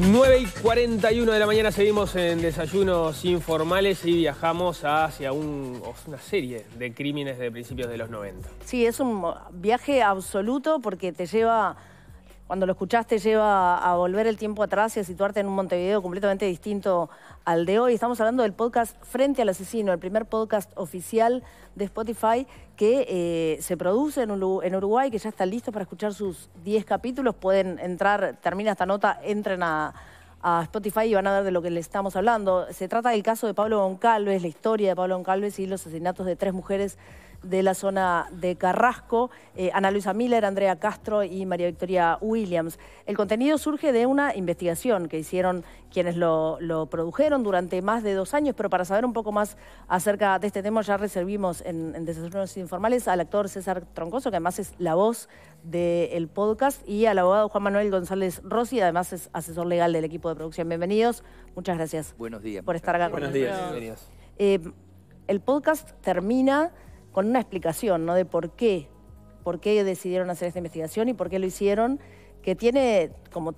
9 y 41 de la mañana seguimos en desayunos informales y viajamos hacia una serie de crímenes de principios de los 90. Sí, es un viaje absoluto porque te lleva cuando lo escuchaste lleva a volver el tiempo atrás y a situarte en un Montevideo completamente distinto al de hoy. Estamos hablando del podcast Frente al Asesino, el primer podcast oficial de Spotify que eh, se produce en, Uruguay, que ya está listo para escuchar sus 10 capítulos. Pueden entrar, termina esta nota, entren a, a Spotify y van a ver de lo que le estamos hablando. Se trata del caso de Pablo Goncalves, la historia de Pablo Goncalves y los asesinatos de tres mujeres de la zona de Carrasco, eh, Ana Luisa Miller, Andrea Castro y María Victoria Williams. El contenido surge de una investigación que hicieron quienes lo, produjeron durante más de dos años, pero para saber un poco más acerca de este tema ya reservimos en, Informales al actor César Troncoso, que además es la voz del podcast, y al abogado Juan Manuel González Rossi, además es asesor legal del equipo de producción. Bienvenidos, muchas gracias. Buenos días. Por estar acá con nosotros. Buenos días. Eh, el podcast termina con una explicación ¿no? de por qué, por qué decidieron hacer esta investigación y por qué lo hicieron, que tiene como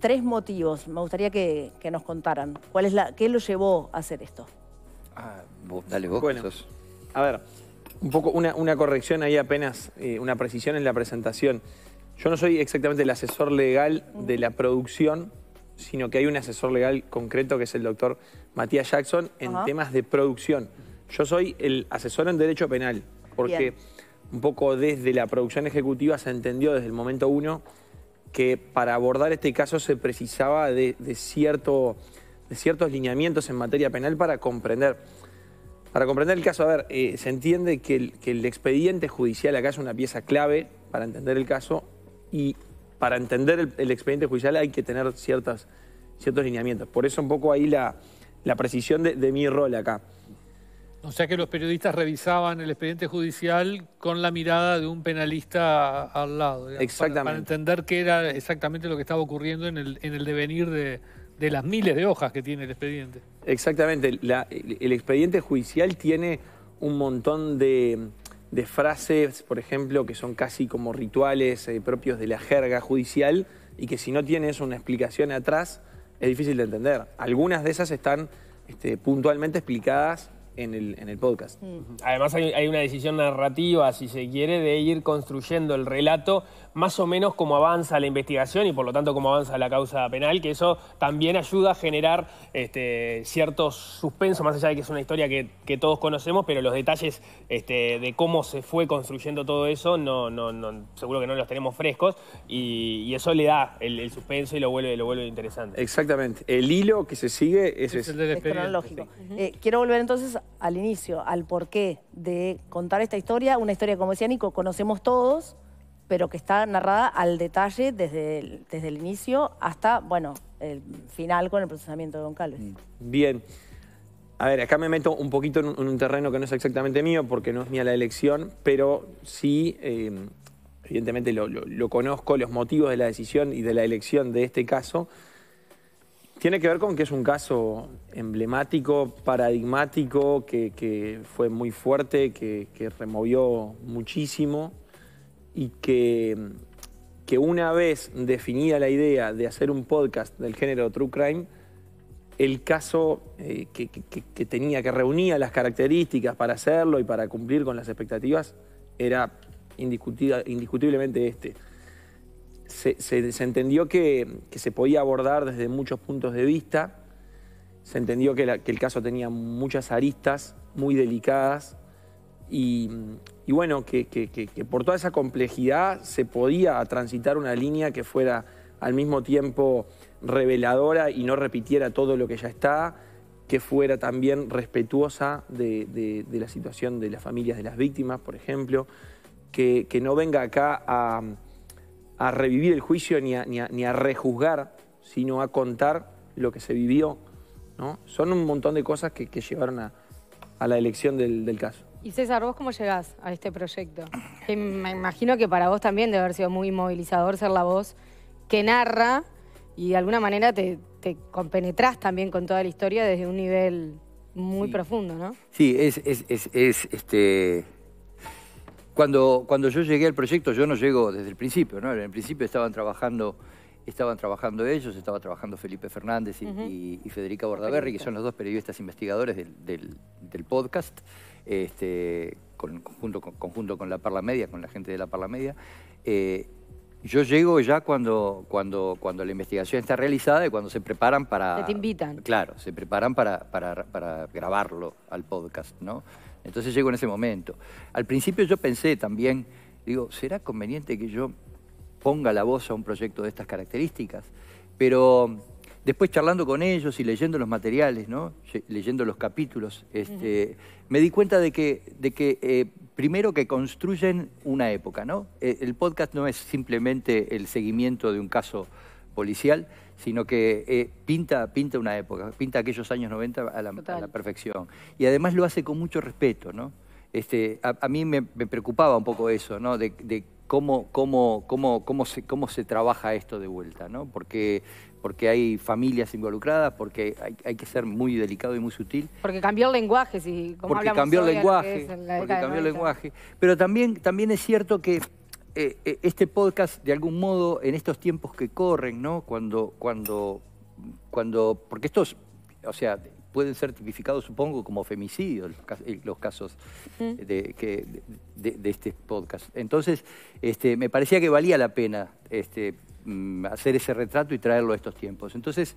tres motivos. Me gustaría que, nos contaran. ¿Cuál es la, ¿Qué lo llevó a hacer esto? Ah, dale vos. a ver, un poco una, corrección ahí apenas, eh, una precisión en la presentación. Yo no soy exactamente el asesor legal de la producción, sino que hay un asesor legal concreto que es el doctor Matías Jackson en temas de producción. Yo soy el asesor en Derecho Penal, porque un poco desde la producción ejecutiva se entendió desde el momento uno que para abordar este caso se precisaba de, de ciertos lineamientos en materia penal para comprender. Para comprender el caso, a ver, eh, se entiende que el, expediente judicial acá es una pieza clave para entender el caso y para entender el, expediente judicial hay que tener ciertos lineamientos. Por eso un poco ahí la, precisión de, de mi rol acá. O sea que los periodistas revisaban el expediente judicial con la mirada de un penalista al lado. exactamente. Para, entender qué era exactamente lo que estaba ocurriendo en el, devenir de, las miles de hojas que tiene el expediente. Exactamente. el, expediente judicial tiene un montón de, frases, por ejemplo, que son casi como rituales eh, propios de la jerga judicial y que si no tienes una explicación atrás es difícil de entender. Algunas de esas están este, puntualmente explicadas en el, podcast. Mm. Además hay, una decisión narrativa, si se quiere, de ir construyendo el relato más o menos como avanza la investigación y por lo tanto como avanza la causa penal, que eso también ayuda a generar este, cierto suspenso, más allá de que es una historia que, todos conocemos, pero los detalles este, de cómo se fue construyendo todo eso, no, seguro que no los tenemos frescos y, eso le da el, suspenso y lo vuelve, lo vuelve interesante. Exactamente. El hilo que se sigue es, es, cronológico. Eh, quiero volver entonces al inicio, al porqué de contar esta historia, una historia como decía Nico, conocemos todos, pero que está narrada al detalle desde el, desde el inicio hasta, bueno, el final con el procesamiento de Don Carlos. Mm. Bien. A ver, acá me meto un poquito en un, terreno que no es exactamente mío, porque no es mía la elección, pero sí, em, evidentemente lo conozco, los motivos de la decisión y de la elección de este caso. Tiene que ver con que es un caso emblemático, paradigmático, que, fue muy fuerte, que, removió muchísimo y que, que una vez definida la idea de hacer un podcast del género True Crime, el caso eh, que, que tenía, que reunía las características para hacerlo y para cumplir con las expectativas, era indiscutiblemente este se, entendió que, se podía abordar desde muchos puntos de vista, se entendió que, el caso tenía muchas aristas muy delicadas y, bueno, que, por toda esa complejidad se podía transitar una línea que fuera al mismo tiempo reveladora y no repitiera todo lo que ya está, que fuera también respetuosa de, de la situación de las familias de las víctimas, por ejemplo, que no venga acá a a revivir el juicio ni a, rejuzgar, sino a contar lo que se vivió. ¿no? Son un montón de cosas que, llevaron a, la elección del, caso. Y César, ¿vos cómo llegás a este proyecto? me imagino que para vos también debe haber sido muy movilizador ser la voz que narra y de alguna manera te, te también con toda la historia desde un nivel muy profundo, ¿no? Sí, es, es, es este cuando, yo llegué al proyecto, yo no llego desde el principio, ¿no? En el principio estaban trabajando, estaban trabajando ellos, estaba trabajando Felipe Fernández y, Federica Bordaberry, que son los dos periodistas investigadores del, podcast, este, con, conjunto con la Parla Media, con la gente de la Parla Media. Eh, yo llego ya cuando, cuando, cuando la investigación está realizada y cuando se preparan para... Te, te invitan. Claro, se preparan para, para grabarlo al podcast, ¿no? Entonces llego en ese momento. Al principio yo pensé también, digo, ¿será conveniente que yo ponga la voz a un proyecto de estas características? Pero después charlando con ellos y leyendo los materiales, ¿no? leyendo los capítulos, este, me di cuenta de que, eh, primero que construyen una época. ¿no? Eh, el podcast no es simplemente el seguimiento de un caso policial, sino que eh, pinta, pinta una época, pinta aquellos años 90 a la, perfección. Y además lo hace con mucho respeto, ¿no? Este, a, mí me, preocupaba un poco eso, ¿no? De, de cómo, cómo, cómo, cómo, se, cómo se trabaja esto de vuelta, ¿no? Porque porque hay familias involucradas, porque hay, que ser muy delicado y muy sutil. Porque cambió el lenguaje, si, porque cambió el lenguaje, porque cambió lenguaje. Pero también, también es cierto que eh, eh, este podcast, de algún modo, en estos tiempos que corren, ¿no? Cuando, cuando, cuando, porque estos, o sea, pueden ser tipificados, supongo, como femicidios los, eh, casos mm. de, este podcast. Entonces, este, me parecía que valía la pena este, mm, hacer ese retrato y traerlo a estos tiempos. Entonces,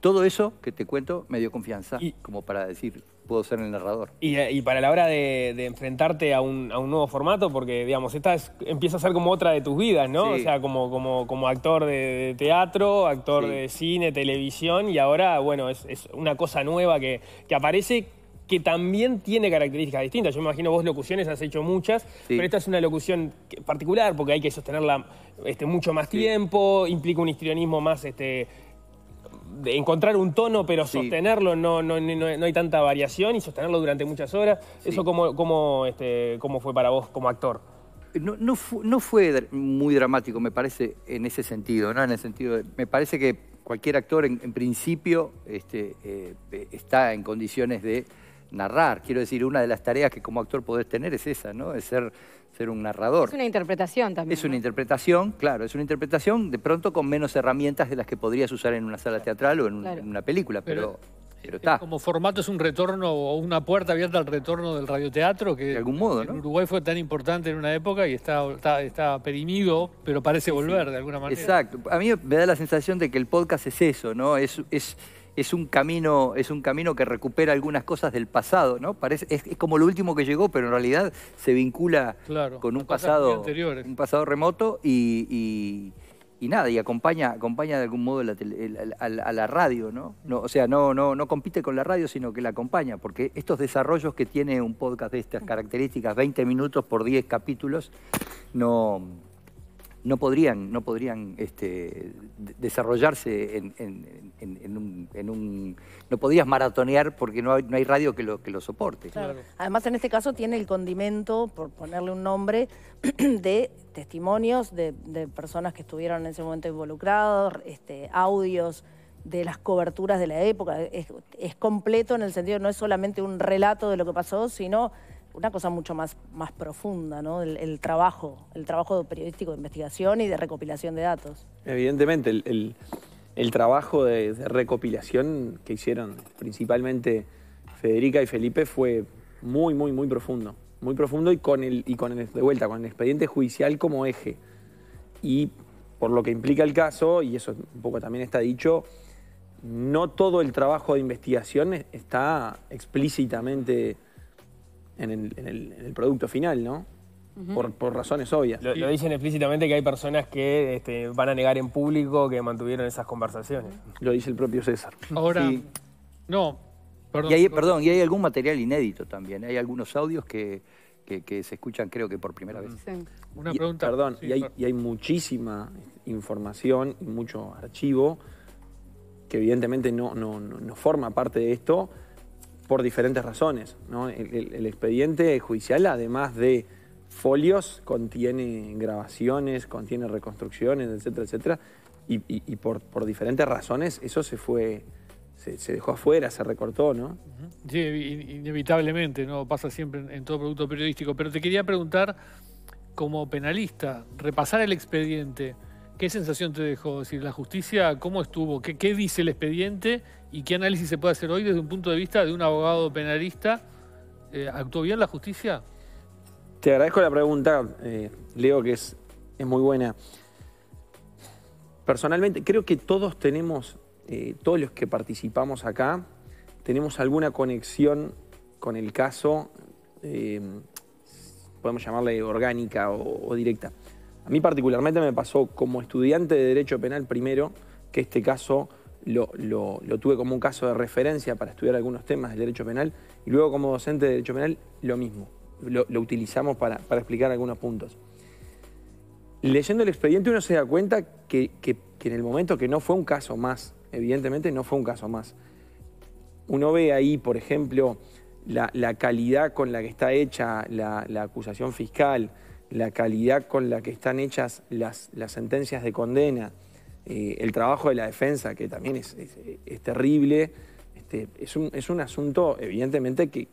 todo eso que te cuento me dio confianza como para decir, puedo ser el narrador. Eh, y, para la hora de, enfrentarte a un, nuevo formato, porque digamos, esta empieza a ser como otra de tus vidas, ¿no? O sea, como, como, actor de, teatro, actor de cine, televisión, y ahora, bueno, es, una cosa nueva que, aparece que también tiene características distintas. Yo me imagino vos locuciones has hecho muchas, pero esta es una locución particular porque hay que sostenerla este, mucho más tiempo, implica un histrionismo más este, de encontrar un tono, pero sostenerlo no, no, hay tanta variación y sostenerlo durante muchas horas. ¿Eso cómo, este, cómo fue para vos como actor? No, no, fue muy dramático, me parece, en ese sentido, ¿no? En el sentido, me parece que cualquier actor, en, principio, este, eh, eh, está en condiciones de narrar. Quiero decir, una de las tareas que como actor podés tener es esa, ¿no? Es ser, ser un narrador. Es una interpretación también. Es una interpretación, claro, es una interpretación de pronto con menos herramientas de las que podrías usar en una sala teatral o en, una película, pero... pero... Eh, eh, está. Como formato es un retorno o una puerta abierta al retorno del radioteatro que de algún modo, en Uruguay fue tan importante en una época y está, está, perimido, pero parece volver de alguna manera. Exacto. A mí me da la sensación de que el podcast es eso, ¿no? es es un camino, es un camino que recupera algunas cosas del pasado, ¿no? Parece, es, como lo último que llegó, pero en realidad se vincula con un pasado, un pasado remoto y, nada, y acompaña, acompaña de algún modo a, la radio, ¿no? ¿no? O sea, no, no, no compite con la radio, sino que la acompaña, porque estos desarrollos que tiene un podcast de estas características, 20 minutos por 10 capítulos, no, no podrían, no podrían este, desarrollarse en, un, No podías maratonear porque no hay, no hay radio que lo, que lo soporte. Además, en este caso tiene el condimento, por ponerle un nombre, de testimonios de, personas que estuvieron en ese momento involucrados, este, audios de las coberturas de la época. Es, es completo en el sentido, no es solamente un relato de lo que pasó, sino una cosa mucho más, más profunda, ¿no? El, trabajo, el trabajo periodístico de investigación y de recopilación de datos. Evidentemente, el, trabajo de, recopilación que hicieron principalmente Federica y Felipe fue muy, muy, muy profundo. Muy profundo y con el, y con de vuelta, con el expediente judicial como eje. Y por lo que implica el caso, y eso un poco también está dicho, no todo el trabajo de investigación está explícitamente en el, producto final, ¿no? por, razones obvias. Lo, dicen explícitamente que hay personas que este, van a negar en público que mantuvieron esas conversaciones. Lo dice el propio César. Ahora, no, perdón. Y hay, perdón, y hay algún material inédito también. Hay algunos audios que, se escuchan creo que por primera vez. Una pregunta. perdón, y, hay, muchísima información y mucho archivo que evidentemente no forma parte de esto, por diferentes razones. El, expediente judicial, además de folios, contiene grabaciones, contiene reconstrucciones, etcétera, etcétera, y, por, diferentes razones eso se fue... Se, dejó afuera, se recortó, ¿no? Sí, inevitablemente, ¿no? Pasa siempre en, todo producto periodístico. Pero te quería preguntar, como penalista, repasar el expediente, ¿qué sensación te dejó? decir, la justicia, ¿cómo estuvo? qué dice el expediente y qué análisis se puede hacer hoy desde un punto de vista de un abogado penalista. Eh, ¿Actuó bien la justicia? Te agradezco la pregunta, eh, Leo, que es, es muy buena. Personalmente, creo que todos tenemos, eh, todos los que participamos acá, tenemos alguna conexión con el caso, podemos llamarle orgánica o directa. A mí particularmente me pasó como estudiante de Derecho Penal primero que este caso lo, tuve como un caso de referencia para estudiar algunos temas del derecho penal y luego como docente de derecho penal lo mismo, lo, utilizamos para, explicar algunos puntos. Leyendo el expediente uno se da cuenta que, en el momento que no fue un caso más, evidentemente no fue un caso más. Uno ve ahí, por ejemplo, la, calidad con la que está hecha la, acusación fiscal, la calidad con la que están hechas las sentencias de condena, eh, el trabajo de la defensa, que también es, terrible. Este, es, un, es, un, asunto, evidentemente, que,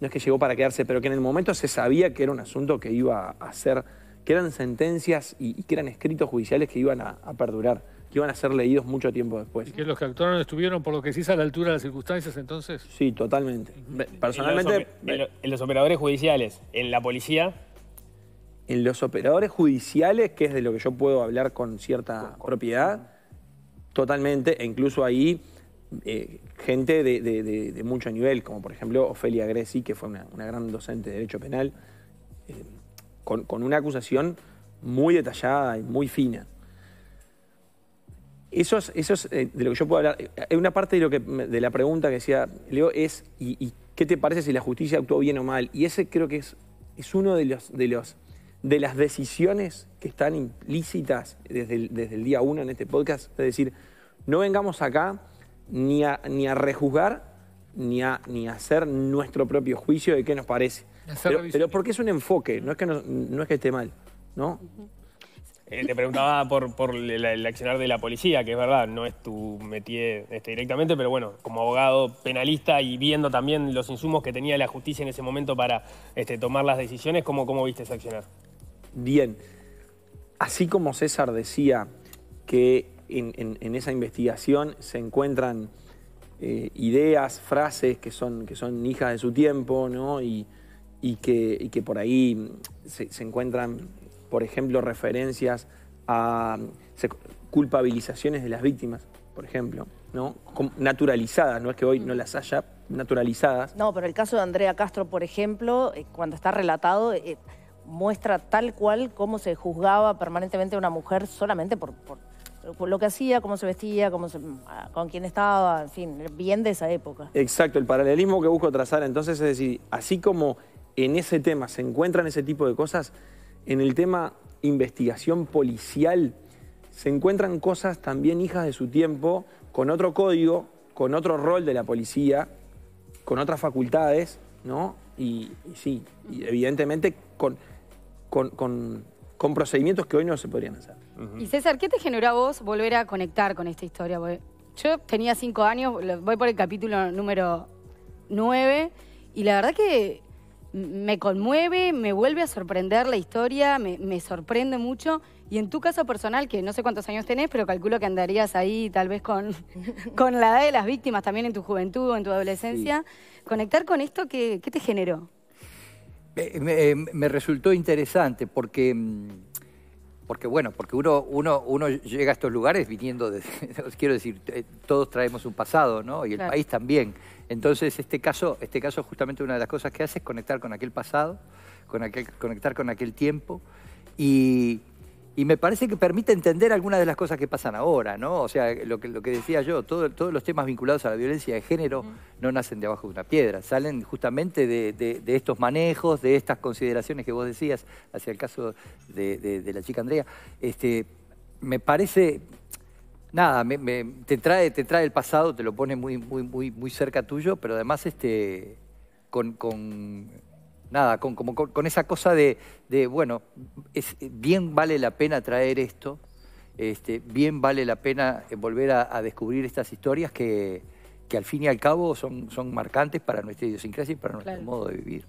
no es que llegó para quedarse, pero que en el momento se sabía que era un asunto que iba a ser, que eran sentencias y, que eran escritos judiciales que iban a, perdurar que iban a ser leídos mucho tiempo después. ¿Y que los que actuaron estuvieron, por lo que sí, a la altura de las circunstancias entonces? Sí, totalmente. Personalmente... en los operadores judiciales, en la policía, en los operadores judiciales, que es de lo que yo puedo hablar con cierta propiedad, totalmente, e incluso ahí eh, gente de, mucho nivel, como por ejemplo Ofelia Gressi que fue una, gran docente de Derecho Penal, eh, con, una acusación muy detallada y muy fina. Eso es, eh, de lo que yo puedo hablar. una parte de, lo que, de la pregunta que decía Leo es, ¿y, qué te parece si la justicia actuó bien o mal? Y ese creo que es, es uno de los de las decisiones que están implícitas desde el, desde el día uno en este podcast. Es decir, no vengamos acá ni a, ni a rejuzgar ni a, ni hacer nuestro propio juicio de qué nos parece. Pero, porque es un enfoque, no es que, no, es que esté mal, ¿no? Eh, te preguntaba por, el accionar de la policía, que es verdad, no es tu metí este, directamente, pero bueno, como abogado penalista y viendo también los insumos que tenía la justicia en ese momento para este, tomar las decisiones, cómo viste ese accionar? Bien, así como César decía que en, esa investigación se encuentran eh, ideas, frases que son, que son hijas de su tiempo, ¿no? Y, que, que, por ahí se, encuentran, por ejemplo, referencias a culpabilizaciones de las víctimas, por ejemplo, ¿no? Naturalizadas, no es que hoy no las haya naturalizadas. No, pero el caso de Andrea Castro, por ejemplo, eh, cuando está relatado... Eh, muestra tal cual cómo se juzgaba permanentemente a una mujer solamente por, por, lo que hacía, cómo se vestía, cómo con quién estaba, en fin, bien de esa época. Exacto, el paralelismo que busco trazar entonces es decir, así como en ese tema se encuentran ese tipo de cosas, en el tema investigación policial se encuentran cosas también hijas de su tiempo, con otro código, con otro rol de la policía, con otras facultades, ¿no? Y, sí, evidentemente con con, procedimientos que hoy no se podrían hacer. Y César, ¿qué te generó a vos volver a conectar con esta historia? yo tenía cinco años, voy por el capítulo número nueve, y la verdad que me conmueve, me vuelve a sorprender la historia, me, sorprende mucho. Y en tu caso personal, que no sé cuántos años tenés, pero calculo que andarías ahí tal vez con, la edad de las víctimas también en tu juventud en tu adolescencia, conectar con esto, ¿qué, te generó? Eh, eh, me, resultó interesante porque, mm, porque bueno, porque uno, uno, llega a estos lugares viniendo, de, quiero decir, eh, todos traemos un pasado, ¿no? Y el país también. Entonces, este caso, este caso justamente una de las cosas que hace es conectar con aquel pasado, con aquel, conectar con aquel tiempo y y me parece que permite entender algunas de las cosas que pasan ahora, ¿no? O sea, lo que, lo que decía yo, todos los temas vinculados a la violencia de género no nacen de abajo de una piedra, salen justamente de, estos manejos, de estas consideraciones que vos decías, hacia el caso de, la chica Andrea. Este, me parece, nada, te, trae, te trae el pasado, te lo pone muy, muy, muy, muy cerca tuyo, pero además este, con nada, con, como, con, esa cosa de, de bueno, es, bien vale la pena traer esto, este, bien vale la pena volver a, descubrir estas historias que, al fin y al cabo son, son marcantes para nuestra idiosincrasia y para nuestro modo de vivir.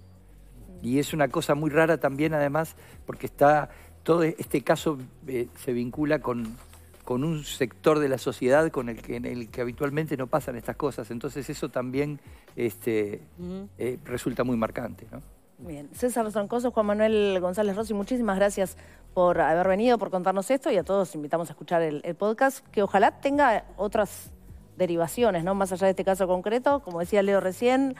Y es una cosa muy rara también, además, porque está todo este caso eh, se vincula con, con un sector de la sociedad con el que, en el que habitualmente no pasan estas cosas. Entonces eso también este, eh, resulta muy marcante. ¿no? Bien, César Troncoso, Juan Manuel González Rossi, muchísimas gracias por haber venido, por contarnos esto y a todos invitamos a escuchar el, podcast, que ojalá tenga otras derivaciones, ¿no? Más allá de este caso concreto, como decía Leo recién,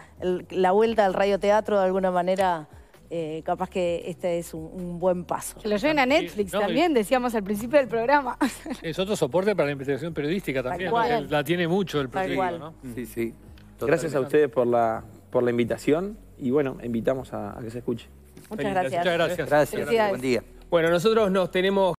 la vuelta al radio teatro de alguna manera... Eh, capaz que este es un, buen paso. Que lo lleven a Netflix también, decíamos al principio del programa. Es otro soporte para la investigación periodística también, la tiene mucho el periodismo, Sí, sí. Gracias a ustedes por por la invitación y bueno, invitamos a, que se escuche. Muchas gracias. Muchas Gracias. gracias. Buen día. Bueno, nosotros nos tenemos...